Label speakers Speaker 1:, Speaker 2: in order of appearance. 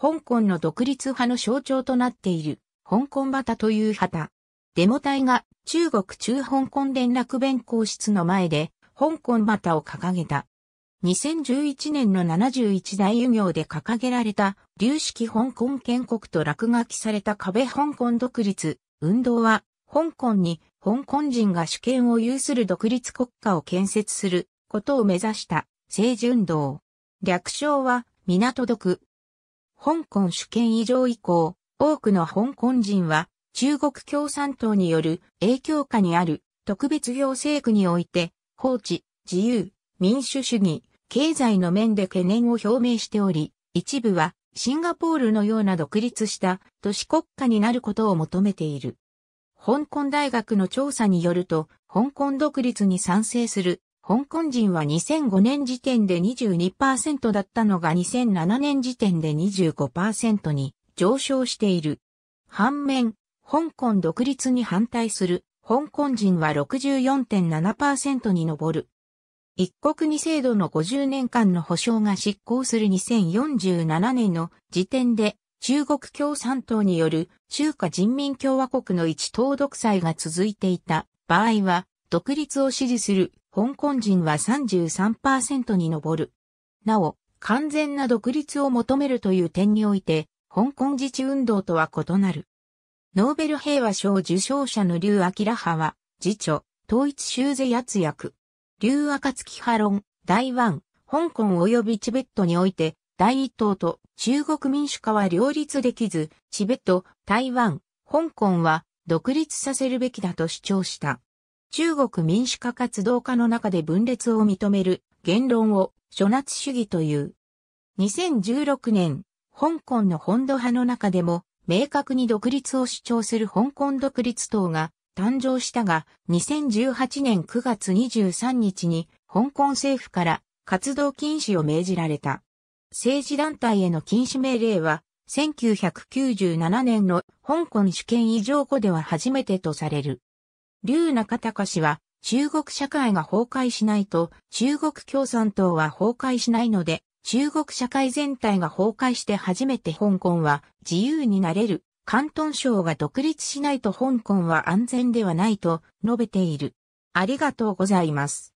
Speaker 1: 香港の独立派の象徴となっている、香港旗という旗。デモ隊が中国中香港連絡弁公室の前で、香港旗を掲げた。2011年の71大輸行で掲げられた、流式香港建国と落書きされた壁香港独立、運動は、香港に香港人が主権を有する独立国家を建設することを目指した、政治運動。略称は、港独、香港主権以上以降、多くの香港人は中国共産党による影響下にある特別行政区において、法治、自由、民主主義、経済の面で懸念を表明しており、一部はシンガポールのような独立した都市国家になることを求めている。香港大学の調査によると、香港独立に賛成する香港人は2005年時点で22%だったのが2007年時点で25%に上昇している。反面、香港独立に反対する香港人は64.7%に上る。一国二制度の50年間の保障が執行する2047年の時点で中国共産党による中華人民共和国の一党独裁が続いていた場合は独立を支持する香港人は33%に上る。なお、完全な独立を求めるという点において、香港自治運動とは異なる。ノーベル平和賞受賞者の劉明派は、次著、統一修税圧薬。劉暁派論、台湾、香港及びチベットにおいて、第一党と中国民主化は両立できず、チベット、台湾、香港は独立させるべきだと主張した。中国民主化活動家の中で分裂を認める言論を諸夏主義という。2016年、香港の本土派の中でも明確に独立を主張する香港独立党が誕生したが、2018年9月23日に香港政府から活動禁止を命じられた。政治団体への禁止命令は、1997年の香港主権以上後では初めてとされる。劉中隆は、中国社会が崩壊しないと、中国共産党は崩壊しないので、中国社会全体が崩壊して初めて香港は自由になれる。広東省が独立しないと香港は安全ではないと述べている。ありがとうございます。